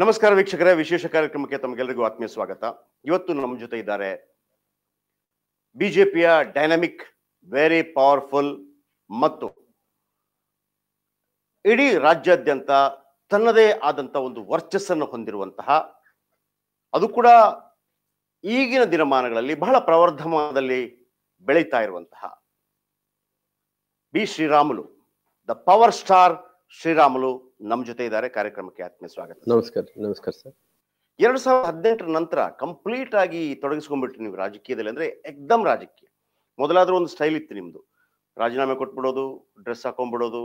ನಮಸ್ಕಾರ ವೀಕ್ಷಕರೇ ವಿಶೇಷ ಕಾರ್ಯಕ್ರಮಕ್ಕೆ ತಮಗೆಲ್ಲರಿಗೂ ಆತ್ಮೀಯ ಸ್ವಾಗತ ಇವತ್ತು ನಮ್ಮ ಜೊತೆ ಇದ್ದಾರೆ ಬಿಜೆಪಿಯ ಡೈನಾಮಿಕ್ ವೆರಿ ಪವರ್ಫುಲ್ ಮತ್ತು ಇಡೀ ರಾಜ್ಯಾದ್ಯಂತ ತನ್ನದೇ ಆದಂತಹ ಒಂದು ವರ್ಚಸ್ಸನ್ನು ಹೊಂದಿರುವಂತಹ ಅದು ಕೂಡ ಈಗಿನ ದಿನಮಾನಗಳಲ್ಲಿ ಬಹಳ ಪ್ರವರ್ಧಮಾನದಲ್ಲಿ ಬೆಳೀತಾ ಇರುವಂತಹ B Sriramulu the power star Sriramulu ನಮ್ಮ ಜೊತೆ ಇದ್ದಾರೆ ಕಾರ್ಯಕ್ರಮಕ್ಕೆ ಆತ್ಮ ಸ್ವಾಗತ ನಮಸ್ಕಾರ ನಮಸ್ಕಾರ ಸರ್ ಎರಡು ಸಾವಿರದ ಹದಿನೆಂಟರ ನಂತರ ಕಂಪ್ಲೀಟ್ ಆಗಿ ತೊಡಗಿಸ್ಕೊಂಡ್ಬಿಟ್ರಿ ನೀವು ರಾಜಕೀಯದಲ್ಲಿ ಅಂದ್ರೆ ಎಕ್ದಮ್ ರಾಜಕೀಯ ಮೊದಲಾದ್ರೂ ಒಂದು ಸ್ಟೈಲ್ ಇತ್ತು ನಿಮ್ದು ರಾಜೀನಾಮೆ ಕೊಟ್ಬಿಡೋದು ಡ್ರೆಸ್ ಹಾಕೊಂಡ್ಬಿಡೋದು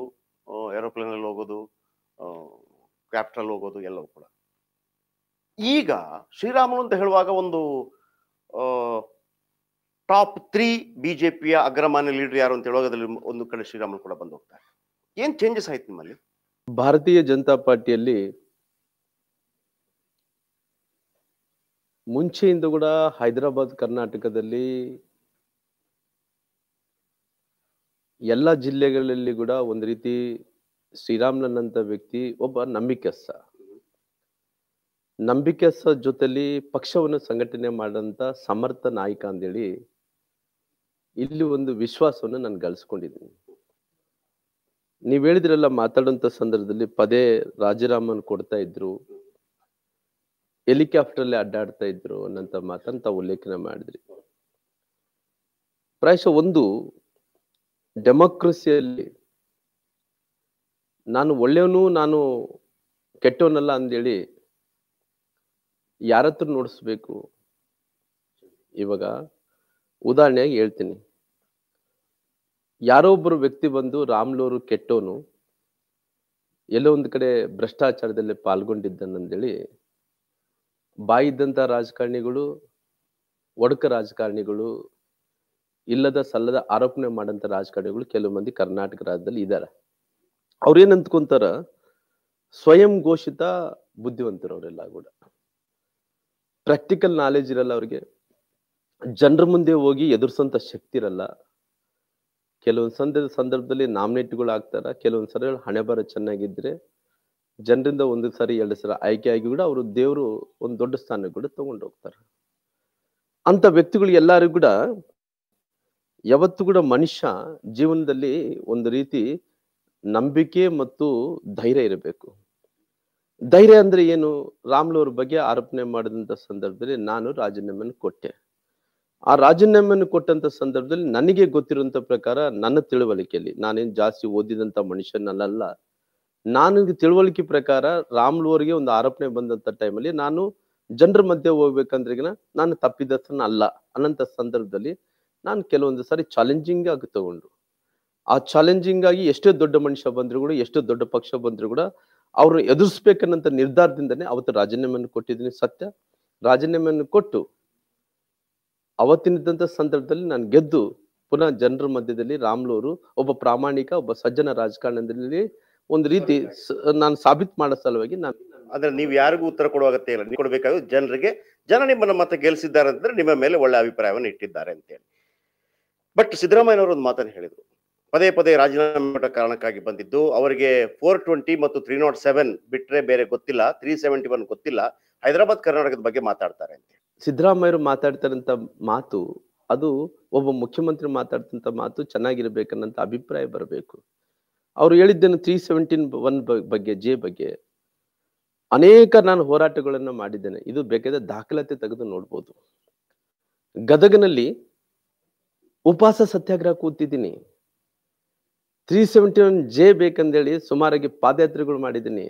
ಏರೋಪ್ಲೇನ್ ಅಲ್ಲಿ ಹೋಗೋದು ಕ್ಯಾಪಿಟಲ್ ಹೋಗೋದು ಎಲ್ಲವೂ ಕೂಡ ಈಗ ಶ್ರೀರಾಮುಲು ಅಂತ ಹೇಳುವಾಗ ಒಂದು ಟಾಪ್ ತ್ರೀ ಬಿಜೆಪಿಯ ಅಗ್ರಮಾನ್ಯ ಲೀಡರ್ ಯಾರು ಅಂತ ಅದರಲ್ಲಿ ಒಂದು ಕಡೆ ಶ್ರೀರಾಮುಲು ಕೂಡ ಬಂದು ಹೋಗ್ತಾರೆ ಏನ್ ಚೇಂಜಸ್ ಆಯ್ತು ನಿಮ್ಮಲ್ಲಿ ಭಾರತೀಯ ಜನತಾ ಪಾರ್ಟಿಯಲ್ಲಿ ಮುಂಚೆಯಿಂದ ಕೂಡ ಹೈದರಾಬಾದ್ ಕರ್ನಾಟಕದಲ್ಲಿ ಎಲ್ಲ ಜಿಲ್ಲೆಗಳಲ್ಲಿ ಕೂಡ ಒಂದು ರೀತಿ ಶ್ರೀರಾಮ್ನಂತ ವ್ಯಕ್ತಿ ಒಬ್ಬ ನಂಬಿಕೆಸ್ಸ ನಂಬಿಕೆಸ್ಸ ಜೊತೆಲಿ ಪಕ್ಷವನ್ನು ಸಂಘಟನೆ ಮಾಡಂತ ಸಮರ್ಥ ನಾಯಕ ಅಂತೇಳಿ ಇಲ್ಲಿ ಒಂದು ವಿಶ್ವಾಸವನ್ನು ನಾನು ಗಳಿಸ್ಕೊಂಡಿದ್ದೀನಿ ನೀವ್ ಹೇಳಿದ್ರಲ್ಲ ಮಾತಾಡುವಂತ ಸಂದರ್ಭದಲ್ಲಿ ಪದೇ ರಾಜರಾಮನ್ ಕೊಡ್ತಾ ಇದ್ರು ಹೆಲಿಕಾಪ್ಟರ್ ಅಲ್ಲಿ ಅಡ್ಡಾಡ್ತಾ ಇದ್ರು ಅನ್ನಂತ ಮಾತಂತ ಉಲ್ಲೇಖನ ಮಾಡಿದ್ರಿ ಪ್ರಾಯಶ ಒಂದು ಡೆಮೋಕ್ರಸಿಯಲ್ಲಿ ನಾನು ಒಳ್ಳೆಯವನು ನಾನು ಕೆಟ್ಟವನಲ್ಲ ಅಂದೇಳಿ ಯಾರತ್ರ ನೋಡಿಸ್ಬೇಕು ಇವಾಗ ಉದಾಹರಣೆಯಾಗಿ ಹೇಳ್ತೀನಿ ಯಾರೋ ಒಬ್ಬರು ವ್ಯಕ್ತಿ ಬಂದು ರಾಮ್ಲೋರು ಕೆಟ್ಟೋನು ಎಲ್ಲೋ ಒಂದು ಕಡೆ ಭ್ರಷ್ಟಾಚಾರದಲ್ಲಿ ಪಾಲ್ಗೊಂಡಿದ್ದನಂದೇಳಿ ಬಾಯಿದ್ದಂಥ ರಾಜಕಾರಣಿಗಳು ಒಡಕ ರಾಜಕಾರಣಿಗಳು ಇಲ್ಲದ ಸಲ್ಲದ ಆರೋಪಣೆ ಮಾಡಂತ ರಾಜಕಾರಣಿಗಳು ಕೆಲವು ಮಂದಿ ಕರ್ನಾಟಕ ರಾಜ್ಯದಲ್ಲಿ ಇದ್ದಾರೆ ಅವ್ರೇನ್ ಅಂತ್ಕೊಂತಾರ ಸ್ವಯಂ ಘೋಷಿತ ಬುದ್ಧಿವಂತರು ಅವರೆಲ್ಲ ಕೂಡ ಪ್ರಾಕ್ಟಿಕಲ್ ನಾಲೆಜ್ ಇರಲ್ಲ ಅವ್ರಿಗೆ ಜನರ ಮುಂದೆ ಹೋಗಿ ಎದುರಿಸೋಂಥ ಶಕ್ತಿ ಇರಲ್ಲ ಕೆಲವೊಂದು ಸಂದರ್ಭ ಸಂದರ್ಭದಲ್ಲಿ ನಾಮಿನೇಟ್ಗಳು ಆಗ್ತಾರ ಕೆಲವೊಂದು ಸರಿ ಹಣೆ ಬರ ಚೆನ್ನಾಗಿದ್ರೆ ಜನರಿಂದ ಒಂದು ಸಾರಿ ಎರಡು ಸಲ ಆಯ್ಕೆ ಆಗಿ ಕೂಡ ಅವರು ದೇವರು ಒಂದು ದೊಡ್ಡ ಸ್ಥಾನ ಕೂಡ ತಗೊಂಡು ಹೋಗ್ತಾರೆ ಅಂತ ವ್ಯಕ್ತಿಗಳು ಎಲ್ಲರೂ ಕೂಡ ಯಾವತ್ತು ಕೂಡ ಮನುಷ್ಯ ಜೀವನದಲ್ಲಿ ಒಂದು ರೀತಿ ನಂಬಿಕೆ ಮತ್ತು ಧೈರ್ಯ ಇರಬೇಕು ಧೈರ್ಯ ಅಂದ್ರೆ ಏನು ರಾಮ್ಲವ್ರ ಬಗ್ಗೆ ಆರೋಪಣೆ ಮಾಡಿದಂತ ಸಂದರ್ಭದಲ್ಲಿ ನಾನು ರಾಜೀನಾಮೆಯನ್ನು ಕೊಟ್ಟೆ ಆ ರಾಜೀನಾಮೆಯನ್ನು ಕೊಟ್ಟಂತ ಸಂದರ್ಭದಲ್ಲಿ ನನಗೆ ಗೊತ್ತಿರುವಂತ ಪ್ರಕಾರ ನನ್ನ ತಿಳುವಳಿಕೆಯಲ್ಲಿ ನಾನೇನು ಜಾಸ್ತಿ ಓದಿದಂತ ಮನುಷ್ಯನಲ್ಲ ನಾನು ತಿಳುವಳಿಕೆ ಪ್ರಕಾರ ಅವರಿಗೆ ಒಂದು ಆರೋಪಣೆ ಬಂದಂತ ಟೈಮಲ್ಲಿ ನಾನು ಜನರ ಮಧ್ಯೆ ಹೋಗ್ಬೇಕಂದ್ರೆಗಿನ ನಾನು ತಪ್ಪಿದಸ್ಥನ ಅಲ್ಲ ಅನ್ನಂತ ಸಂದರ್ಭದಲ್ಲಿ ನಾನು ಕೆಲವೊಂದು ಸಾರಿ ಚಾಲೆಂಜಿಂಗ್ ಆಗಿ ತಗೊಂಡ್ರು ಆ ಚಾಲೆಂಜಿಂಗ್ ಆಗಿ ಎಷ್ಟೇ ದೊಡ್ಡ ಮನುಷ್ಯ ಬಂದ್ರು ಕೂಡ ಎಷ್ಟೇ ದೊಡ್ಡ ಪಕ್ಷ ಬಂದ್ರು ಕೂಡ ಅವ್ರನ್ನ ಎದುರಿಸ್ಬೇಕನ್ನಂತ ನಿರ್ಧಾರದಿಂದನೇ ಅವತ್ತು ರಾಜೀನಾಮೆಯನ್ನು ಕೊಟ್ಟಿದ್ದೀನಿ ಸತ್ಯ ರಾಜೀನಾಮೆಯನ್ನು ಕೊಟ್ಟು ಅವತ್ತಿನಿದ್ದಂಥ ಸಂದರ್ಭದಲ್ಲಿ ನಾನು ಗೆದ್ದು ಪುನಃ ಜನರ ಮಧ್ಯದಲ್ಲಿ ರಾಮ್ಲೂರು ಒಬ್ಬ ಪ್ರಾಮಾಣಿಕ ಒಬ್ಬ ಸಜ್ಜನ ರಾಜಕಾರಣದಲ್ಲಿ ಒಂದು ರೀತಿ ನಾನು ಸಾಬೀತ್ ಮಾಡೋ ಸಲುವಾಗಿ ನಾನು ಅಂದ್ರೆ ನೀವು ಯಾರಿಗೂ ಉತ್ತರ ಕೊಡುವ ಅಗತ್ಯ ಇಲ್ಲ ನೀವು ಕೊಡಬೇಕಾಗುತ್ತೆ ಜನರಿಗೆ ಜನ ನಿಮ್ಮನ್ನ ಮತ್ತೆ ಗೆಲ್ಸಿದ್ದಾರೆ ಅಂದ್ರೆ ನಿಮ್ಮ ಮೇಲೆ ಒಳ್ಳೆ ಅಭಿಪ್ರಾಯವನ್ನು ಇಟ್ಟಿದ್ದಾರೆ ಅಂತೇಳಿ ಬಟ್ ಸಿದ್ದರಾಮಯ್ಯನವರು ಒಂದು ಮಾತನ್ನು ಹೇಳಿದ್ರು ಪದೇ ಪದೇ ರಾಜೀನಾಮೆ ಕಾರಣಕ್ಕಾಗಿ ಬಂದಿದ್ದು ಅವರಿಗೆ ಫೋರ್ ಟ್ವೆಂಟಿ ಮತ್ತು ತ್ರೀ ನಾಟ್ ಸೆವೆನ್ ಬಿಟ್ರೆ ಬೇರೆ ಗೊತ್ತಿಲ್ಲ ತ್ರೀ ಸೆವೆಂಟಿ ಒನ್ ಗೊತ್ತಿಲ್ಲ ಹೈದರಾಬಾದ್ ಕರ್ನಾಟಕದ ಬಗ್ಗೆ ಮಾತಾಡ್ತಾರೆ ಅಂತ ಸಿದ್ದರಾಮಯ್ಯರು ಮಾತಾಡ್ತಾರಂತ ಮಾತು ಅದು ಒಬ್ಬ ಮುಖ್ಯಮಂತ್ರಿ ಮಾತಾಡ್ತಂತ ಮಾತು ಚೆನ್ನಾಗಿರ್ಬೇಕನ್ನಂತ ಅಭಿಪ್ರಾಯ ಬರಬೇಕು ಅವ್ರು ಹೇಳಿದ್ದೇನು ತ್ರೀ ಸೆವೆಂಟೀನ್ ಒನ್ ಬಗ್ಗೆ ಜೆ ಬಗ್ಗೆ ಅನೇಕ ನಾನು ಹೋರಾಟಗಳನ್ನು ಮಾಡಿದ್ದೇನೆ ಇದು ಬೇಕಾದ ದಾಖಲಾತಿ ತೆಗೆದು ನೋಡ್ಬೋದು ಗದಗನಲ್ಲಿ ಉಪವಾಸ ಸತ್ಯಾಗ್ರಹ ಕೂತಿದ್ದೀನಿ ತ್ರೀ ಸೆವೆಂಟಿ ಒನ್ ಜೆ ಬೇಕಂದೇಳಿ ಸುಮಾರಾಗಿ ಪಾದಯಾತ್ರೆಗಳು ಮಾಡಿದ್ದೀನಿ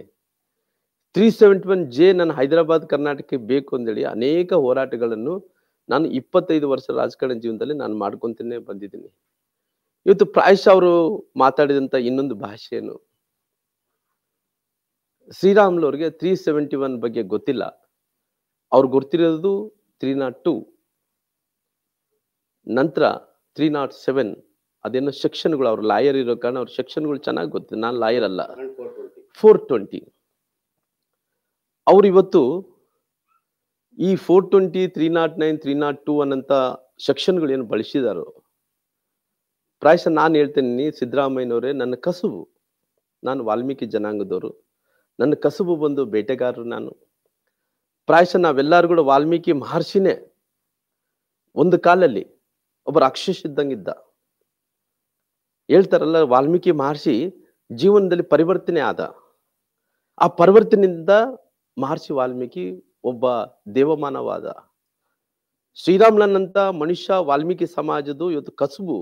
ತ್ರೀ ಸೆವೆಂಟಿ ಒನ್ ಜೆ ನನ್ನ ಹೈದರಾಬಾದ್ ಕರ್ನಾಟಕಕ್ಕೆ ಬೇಕು ಅಂತೇಳಿ ಅನೇಕ ಹೋರಾಟಗಳನ್ನು ನಾನು ಇಪ್ಪತ್ತೈದು ವರ್ಷ ರಾಜಕಾರಣ ಜೀವನದಲ್ಲಿ ನಾನು ಮಾಡ್ಕೊತೇನೆ ಬಂದಿದ್ದೀನಿ ಇವತ್ತು ಪ್ರಾಯಶ್ ಅವರು ಮಾತಾಡಿದಂತ ಇನ್ನೊಂದು ಭಾಷೆಯನ್ನು ಶ್ರೀರಾಮ್ಲು ಅವ್ರಿಗೆ ತ್ರೀ ಸೆವೆಂಟಿ ಒನ್ ಬಗ್ಗೆ ಗೊತ್ತಿಲ್ಲ ಅವ್ರು ಗೊತ್ತಿರೋದು ತ್ರೀ ನಾಟ್ ಟೂ ನಂತರ ತ್ರೀ ನಾಟ್ ಸೆವೆನ್ ಅದೇನೋ ಸೆಕ್ಷನ್ಗಳು ಅವ್ರು ಲಾಯರ್ ಇರೋ ಕಾರಣ ಅವ್ರ ಸೆಕ್ಷನ್ಗಳು ಚೆನ್ನಾಗಿ ಗೊತ್ತಿದೆ ನಾನು ಲಾಯರ್ ಅಲ್ಲ ಫೋರ್ ಟ್ವೆಂಟಿ ಅವ್ರು ಇವತ್ತು ಈ four twenty three nought nine three nought two ಅನ್ನಂಥ ಸೆಕ್ಷನ್ಗಳು ಏನು ಬಳಸಿದಾರೋ ಪ್ರಾಯಶಃ ನಾನು ಹೇಳ್ತೇನೆ ಸಿದ್ದರಾಮಯ್ಯನವರೇ ನನ್ನ ಕಸುಬು ನಾನು ವಾಲ್ಮೀಕಿ ಜನಾಂಗದವರು ನನ್ನ ಕಸುಬು ಬಂದು ಬೇಟೆಗಾರರು ನಾನು ಪ್ರಾಯಶಃ ನಾವೆಲ್ಲರೂ ಕೂಡ ವಾಲ್ಮೀಕಿ ಮಹರ್ಷಿನೇ ಒಂದು ಕಾಲಲ್ಲಿ ಒಬ್ಬ ರಾಕ್ಷಸ ಇದ್ದಂಗಿದ್ದ ಹೇಳ್ತಾರಲ್ಲ ವಾಲ್ಮೀಕಿ ಮಹರ್ಷಿ ಜೀವನದಲ್ಲಿ ಪರಿವರ್ತನೆ ಆದ ಆ ಪರಿವರ್ತನೆಯಿಂದ ಮಹರ್ಷಿ ವಾಲ್ಮೀಕಿ ಒಬ್ಬ ದೇವಮಾನವಾದ ಶ್ರೀರಾಮ್ನಂತ ಮನುಷ್ಯ ವಾಲ್ಮೀಕಿ ಸಮಾಜದ್ದು ಇವತ್ತು ಕಸುಬು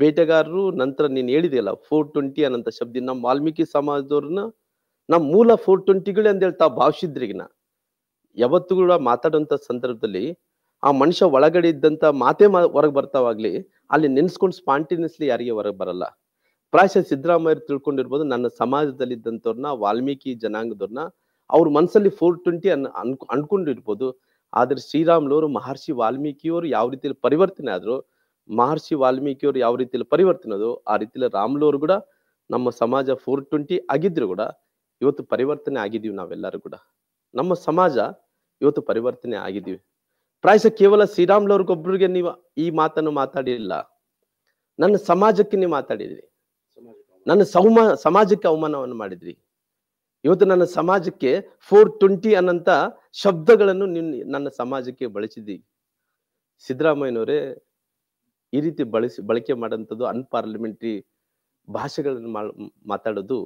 ಬೇಟೆಗಾರರು ನಂತರ ನೀನು ಹೇಳಿದೆಯಲ್ಲ ಫೋರ್ ಟ್ವೆಂಟಿ ಅನ್ನಂತ ಶಬ್ದ ನಮ್ಮ ವಾಲ್ಮೀಕಿ ಸಮಾಜದವ್ರನ್ನ ನಮ್ಮ ಮೂಲ ಫೋರ್ ಟ್ವೆಂಟಿಗಳೇ ಅಂತ ಹೇಳ್ತಾ ಭಾವಿಸಿದ್ರಿಗಿನ ಯಾವತ್ತು ಕೂಡ ಮಾತಾಡುವಂತ ಸಂದರ್ಭದಲ್ಲಿ ಆ ಮನುಷ್ಯ ಒಳಗಡೆ ಇದ್ದಂತ ಮಾತೆ ಮಾ ಹೊರಗೆ ಬರ್ತಾವಾಗ್ಲಿ ಅಲ್ಲಿ ನೆನ್ಸ್ಕೊಂಡು ಸ್ಪಾಂಟಿನಿಯಸ್ಲಿ ಯಾರಿಗೆ ಹೊರಗೆ ಬರಲ್ಲ ಪ್ರಾಯಶಃ ಸಿದ್ದರಾಮಯ್ಯ ತಿಳ್ಕೊಂಡಿರ್ಬೋದು ನನ್ನ ಸಮಾಜದಲ್ಲಿ ಇದ್ದಂಥವ್ರನ್ನ ವಾಲ್ಮೀಕಿ ಜನಾಂಗದವ್ರನ್ನ ಅವ್ರ ಮನಸ್ಸಲ್ಲಿ ಫೋರ್ ಟ್ವೆಂಟಿ ಅನ್ ಅನ್ಕೊ ಅನ್ಕೊಂಡಿರ್ಬೋದು ಆದ್ರೆ ಶ್ರೀರಾಮ್ಲವರು ಮಹರ್ಷಿ ವಾಲ್ಮೀಕಿಯವರು ಯಾವ ರೀತಿಯಲ್ಲಿ ಪರಿವರ್ತನೆ ಆದ್ರು ಮಹರ್ಷಿ ವಾಲ್ಮೀಕಿಯವರು ಯಾವ ರೀತಿಯಲ್ಲಿ ಪರಿವರ್ತನೆ ಅದು ಆ ರೀತಿಯಲ್ಲಿ ರಾಮ್ಲವರು ಕೂಡ ನಮ್ಮ ಸಮಾಜ ಫೋರ್ ಟ್ವೆಂಟಿ ಆಗಿದ್ರು ಕೂಡ ಇವತ್ತು ಪರಿವರ್ತನೆ ಆಗಿದೀವಿ ನಾವೆಲ್ಲರೂ ಕೂಡ ನಮ್ಮ ಸಮಾಜ ಇವತ್ತು ಪರಿವರ್ತನೆ ಆಗಿದೀವಿ ಪ್ರಾಯಶಃ ಕೇವಲ ಶ್ರೀರಾಮ್ಲವ್ರಿಗೊಬ್ರಿಗೆ ನೀವು ಈ ಮಾತನ್ನು ಮಾತಾಡಿಲ್ಲ ನನ್ನ ಸಮಾಜಕ್ಕೆ ನೀವು ಮಾತಾಡಿದ್ರಿ ನನ್ನ ಸಮಾಜಕ್ಕೆ ಅವಮಾನವನ್ನು ಮಾಡಿದ್ರಿ ಇವತ್ತು ನನ್ನ ಸಮಾಜಕ್ಕೆ ಫೋರ್ ಟ್ವೆಂಟಿ ಅನ್ನಂತ ಶಬ್ದಗಳನ್ನು ನಿನ್ನ ನನ್ನ ಸಮಾಜಕ್ಕೆ ಬಳಸಿದಿ ಸಿದ್ದರಾಮಯ್ಯನವರೇ ಈ ರೀತಿ ಬಳಸಿ ಬಳಕೆ ಮಾಡುವಂಥದ್ದು ಅನ್ಪಾರ್ಲಿಮೆಂಟ್ರಿ ಭಾಷೆಗಳನ್ನು ಮಾತಾಡೋದು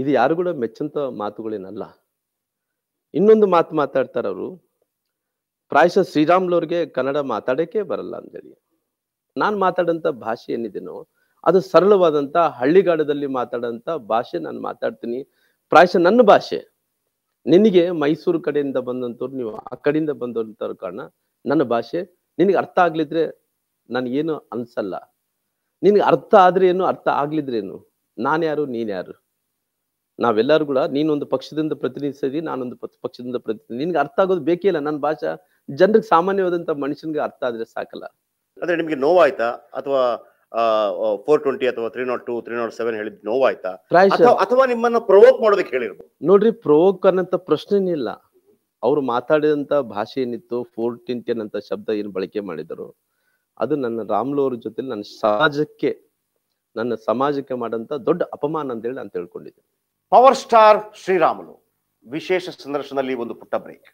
ಇದು ಯಾರು ಕೂಡ ಮೆಚ್ಚಂತ ಮಾತುಗಳೇನಲ್ಲ ಇನ್ನೊಂದು ಮಾತು ಮಾತಾಡ್ತಾರ ಅವರು ಪ್ರಾಯಶಃ ಶ್ರೀರಾಮ್ಲವ್ರಿಗೆ ಕನ್ನಡ ಮಾತಾಡೋಕೆ ಬರಲ್ಲ ಅಂತೇಳಿ ನಾನು ಮಾತಾಡಂತ ಭಾಷೆ ಏನಿದೆನೋ ಅದು ಸರಳವಾದಂಥ ಹಳ್ಳಿಗಾಡದಲ್ಲಿ ಮಾತಾಡೋಂಥ ಭಾಷೆ ನಾನು ಮಾತಾಡ್ತೀನಿ ಪ್ರಾಯಶಃ ನನ್ನ ಭಾಷೆ ನಿನಗೆ ಮೈಸೂರು ಕಡೆಯಿಂದ ಬಂದಂಥವ್ರು ನೀವು ಆ ಕಡೆಯಿಂದ ಬಂದಂಥವ್ರ ಕಾರಣ ನನ್ನ ಭಾಷೆ ನಿನಗೆ ಅರ್ಥ ಆಗ್ಲಿದ್ರೆ ನನಗೇನು ಅನ್ಸಲ್ಲ ನಿನಗೆ ಅರ್ಥ ಆದ್ರೆ ಏನು ಅರ್ಥ ಆಗ್ಲಿದ್ರೇನು ನಾನ್ಯಾರು ಯಾರು ನಾವೆಲ್ಲರೂ ಕೂಡ ನೀನೊಂದು ಪಕ್ಷದಿಂದ ಪ್ರತಿನಿಧಿಸದಿ ನಾನೊಂದು ಪಕ್ಷದಿಂದ ಪ್ರತಿನಿಧಿ ನಿನ್ಗೆ ಅರ್ಥ ಆಗೋದು ಬೇಕೇ ಇಲ್ಲ ನನ್ನ ಭಾಷಾ ಜನರಿಗೆ ಸಾಮಾನ್ಯವಾದಂತ ಮನುಷ್ಯನ್ಗೆ ಅರ್ಥ ಆದ್ರೆ ಸಾಕಲ್ಲ ಅಂದ್ರೆ ನಿಮಗೆ ನೋವಾಯ್ತಾ ಅಥವಾ ಫೋರ್ ಟ್ವೆಂಟಿ ಅಥವಾ three nought two three nought seven ಹೇಳಿದ್ ನೋವಾಯ್ತಾ ಅಥವಾ ನಿಮ್ಮನ್ನ ಪ್ರವೋಕ್ ಮಾಡೋದಕ್ಕೆ ಹೇಳಿರ್ಬೋದು ನೋಡ್ರಿ ಪ್ರವೋಕ್ ಅನ್ನಂತ ಪ್ರಶ್ನೆ ಇಲ್ಲ ಅವ್ರು ಮಾತಾಡಿದಂತ ಭಾಷೆ ಏನಿತ್ತು ಫೋರ್ ಟ್ವೆಂಟಿ ಅನ್ನಂತ ಶಬ್ದ ಏನ್ ಬಳಕೆ ಮಾಡಿದ್ರು ಅದು ನನ್ನ ರಾಮ್ಲು ಅವ್ರ ಜೊತೆ ನನ್ನ ಸಮಾಜಕ್ಕೆ ನನ್ನ ಸಮಾಜಕ್ಕೆ ಮಾಡಂತ ದೊಡ್ಡ ಅಪಮಾನ ಅಂತ ಹೇಳಿ ನಾನು ತಿಳ್ಕೊಂಡಿದ್ದೆ ಪವರ್ ಸ್ಟಾರ್ ಶ್ರೀರಾಮುಲು ವಿಶೇಷ ಸಂದರ್ಶನದಲ್ಲಿ ಒಂದು ಪುಟ್ಟ ಬ್ರೇಕ್